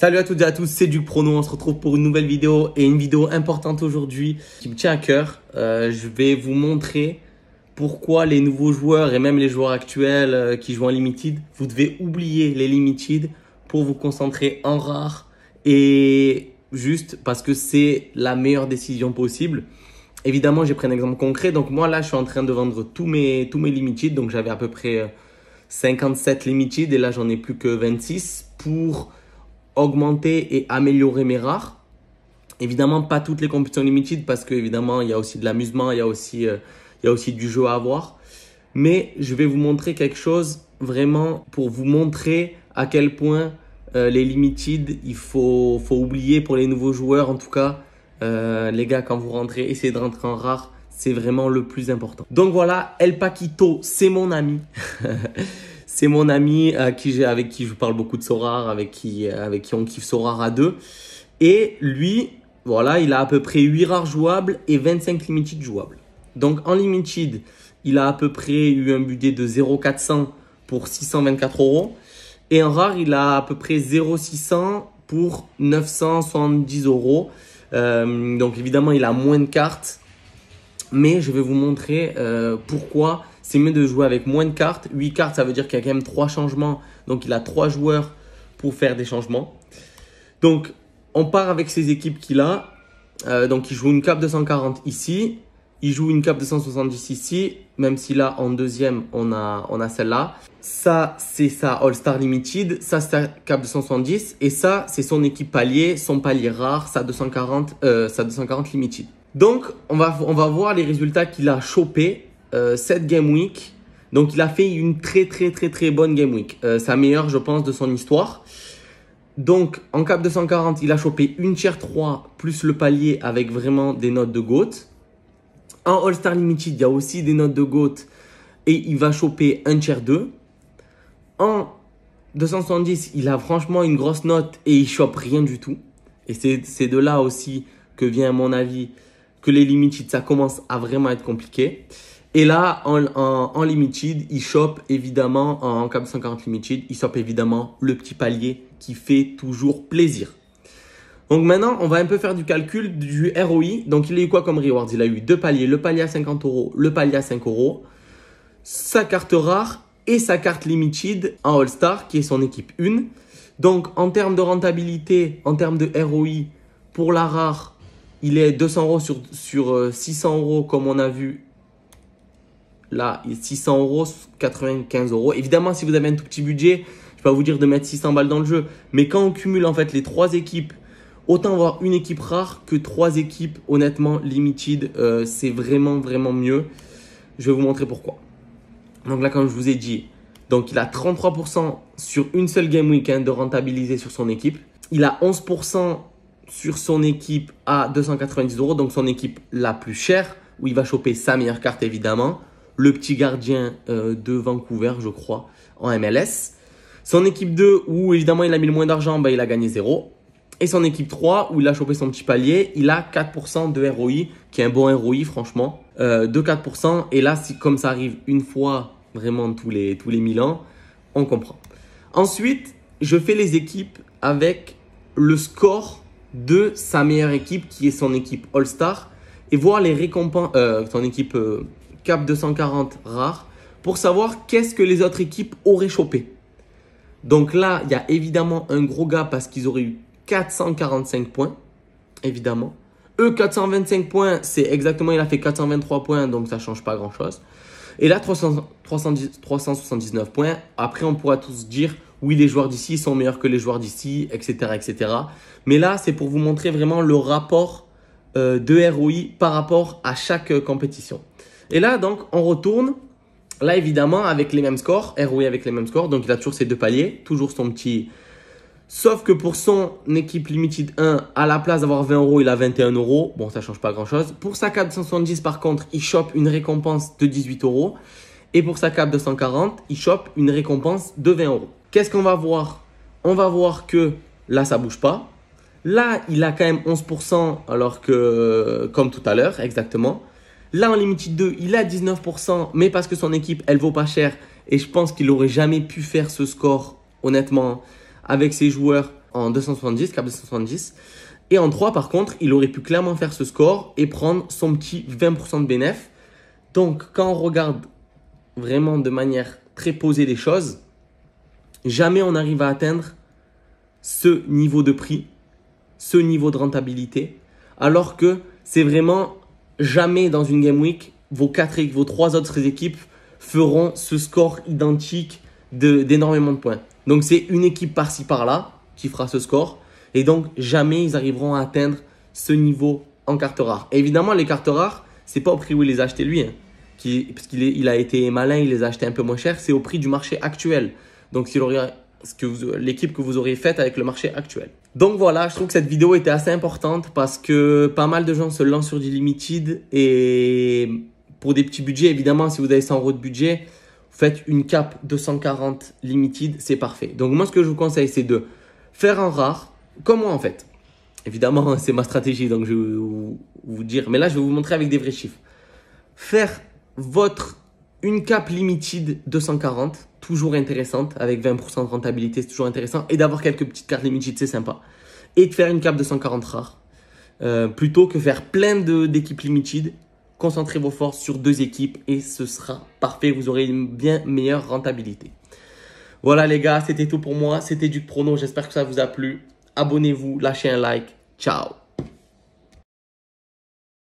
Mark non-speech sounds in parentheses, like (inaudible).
Salut à toutes et à tous, c'est du prono, on se retrouve pour une nouvelle vidéo et une vidéo importante aujourd'hui qui me tient à cœur. Euh, je vais vous montrer pourquoi les nouveaux joueurs et même les joueurs actuels euh, qui jouent en limited, vous devez oublier les limited pour vous concentrer en rare et juste parce que c'est la meilleure décision possible. Évidemment, j'ai pris un exemple concret, donc moi là je suis en train de vendre tous mes, tous mes limited, donc j'avais à peu près 57 euh, limited et là j'en ai plus que 26 pour augmenter et améliorer mes rares. Évidemment, pas toutes les compétitions limited parce que évidemment, il y a aussi de l'amusement, il y a aussi euh, il y aussi du jeu à avoir. Mais je vais vous montrer quelque chose vraiment pour vous montrer à quel point euh, les limited, il faut faut oublier pour les nouveaux joueurs en tout cas. Euh, les gars, quand vous rentrez, essayez de rentrer en rare, c'est vraiment le plus important. Donc voilà, El Paquito, c'est mon ami. (laughs) C'est mon ami euh, avec qui je parle beaucoup de Sorar, avec qui, euh, avec on kiffe Sorar à deux. Et lui, voilà, il a à peu près 8 rares jouables et 25 limited jouables. Donc en limited, il a à peu près eu un budget de 0,400 pour 624 euros. Et en rare, il a à peu près 0,600 pour 970 euros. Euh, donc évidemment, il a moins de cartes. Mais je vais vous montrer pourquoi c'est mieux de jouer avec moins de cartes. 8 cartes, ça veut dire qu'il y a quand même 3 changements. Donc il a 3 joueurs pour faire des changements. Donc on part avec ces équipes qu'il a. Euh, donc il joue une cape 240 ici. Il joue une cap 270 ici. Même si là, en deuxième, on a, on a celle-là. Ça, c'est sa All-Star Limited. Ça, c'est sa cape 270. Et ça, c'est son équipe palier, son palier rare, sa 240, 240 euh, Limited. Donc, on va, on va voir les résultats qu'il a chopés euh, cette game week. Donc il a fait une très très très très bonne game week. Euh, sa meilleure, je pense, de son histoire. Donc en cap 240, il a chopé une tier 3 plus le palier avec vraiment des notes de GOAT. En All-Star Limited, il y a aussi des notes de GOAT et il va choper un tier 2. En 270, il a franchement une grosse note et il chope rien du tout. Et c'est de là aussi que vient, à mon avis, que les Limited, ça commence à vraiment être compliqué. Et là, en, limited, il chope évidemment, en CAM 140 limited, il chope évidemment le petit palier qui fait toujours plaisir. Donc maintenant, on va un peu faire du calcul du ROI. Donc il a eu quoi comme reward Il a eu deux paliers, le palier à 50 euros, le palier à 5 euros, sa carte rare et sa carte limited en All-Star qui est son équipe 1. Donc en termes de rentabilité, en termes de ROI, pour la rare, il est 200 euros sur, sur 600 euh, euros comme on a vu là, il 600 euros, 95 euros. Évidemment, si vous avez un tout petit budget, je vais pas vous dire de mettre 600 balles dans le jeu. Mais quand on cumule en fait les trois équipes, autant avoir une équipe rare que trois équipes honnêtement limited. Euh, c'est vraiment, vraiment mieux. Je vais vous montrer pourquoi. Donc là, comme je vous ai dit, donc il a 33% sur une seule game week end de rentabiliser sur son équipe. Il a 11% sur son équipe à 290 euros, donc son équipe la plus chère, où il va choper sa meilleure carte évidemment le petit gardien euh, de Vancouver, je crois, en MLS. Son équipe 2, où évidemment il a mis le moins d'argent, bah, il a gagné 0. Et son équipe 3, où il a chopé son petit palier, il a 4% de ROI, qui est un bon ROI franchement, euh, de 4%. Et là, si, comme ça arrive une fois vraiment tous les, tous les 1000 ans, on comprend. Ensuite, je fais les équipes avec le score de sa meilleure équipe, qui est son équipe All-Star, et voir les récompenses, euh, son équipe cap 240 rare, pour savoir qu'est-ce que les autres équipes auraient chopé. Donc là, il y a évidemment un gros gars parce qu'ils auraient eu 445 points, évidemment. Eux, 425 points, c'est exactement, il a fait 423 points, donc ça change pas grand-chose. Et là, 300, 379 points. Après, on pourra tous dire, oui, les joueurs d'ici sont meilleurs que les joueurs d'ici, etc., etc. Mais là, c'est pour vous montrer vraiment le rapport euh, de ROI par rapport à chaque euh, compétition. Et là, donc, on retourne. Là, évidemment, avec les mêmes scores, ROI avec les mêmes scores, donc il a toujours ses deux paliers, toujours son petit. Sauf que pour son équipe Limited 1, à la place d'avoir 20 euros, il a 21 euros. Bon, ça change pas grand chose. Pour sa cap 170, par contre, il chope une récompense de 18 euros. Et pour sa cap 240, il chope une récompense de 20 euros. Qu'est-ce qu'on va voir On va voir que là, ça bouge pas. Là, il a quand même 11%, alors que, comme tout à l'heure, exactement. Là, en Limited 2, il a 19%, mais parce que son équipe, elle vaut pas cher. Et je pense qu'il aurait jamais pu faire ce score, honnêtement, avec ses joueurs en 270, cap 270. Et en 3, par contre, il aurait pu clairement faire ce score et prendre son petit 20% de bénéf. Donc, quand on regarde vraiment de manière très posée les choses, jamais on arrive à atteindre ce niveau de prix, ce niveau de rentabilité, alors que c'est vraiment jamais dans une game week, vos, quatre, vos trois autres équipes feront ce score identique d'énormément de, points. Donc c'est une équipe par-ci par-là qui fera ce score. Et donc jamais ils arriveront à atteindre ce niveau en cartes rares. évidemment, les cartes rares, c'est pas au prix où il les a achetées lui. Hein. parce qu'il il a été malin, il les a achetées un peu moins cher. C'est au prix du marché actuel. Donc s'il aurait ce que l'équipe que vous auriez faite avec le marché actuel. Donc voilà, je trouve que cette vidéo était assez importante parce que pas mal de gens se lancent sur du limited et pour des petits budgets, évidemment, si vous avez 100 euros de budget, faites une cap 240 limited, c'est parfait. Donc moi, ce que je vous conseille, c'est de faire un rare, comme moi en fait. Évidemment, (laughs) c'est ma stratégie, donc je vais vous dire. Mais là, je vais vous montrer avec des vrais chiffres. Faire votre une cape limited 240, toujours intéressante, avec 20% de rentabilité, c'est toujours intéressant. Et d'avoir quelques petites cartes limited, c'est sympa. Et de faire une cape 240 rare. Euh, plutôt que faire plein d'équipes limited, concentrez vos forces sur deux équipes et ce sera parfait. Vous aurez une bien meilleure rentabilité. Voilà les gars, c'était tout pour moi. C'était du Prono. J'espère que ça vous a plu. Abonnez-vous, lâchez un like. Ciao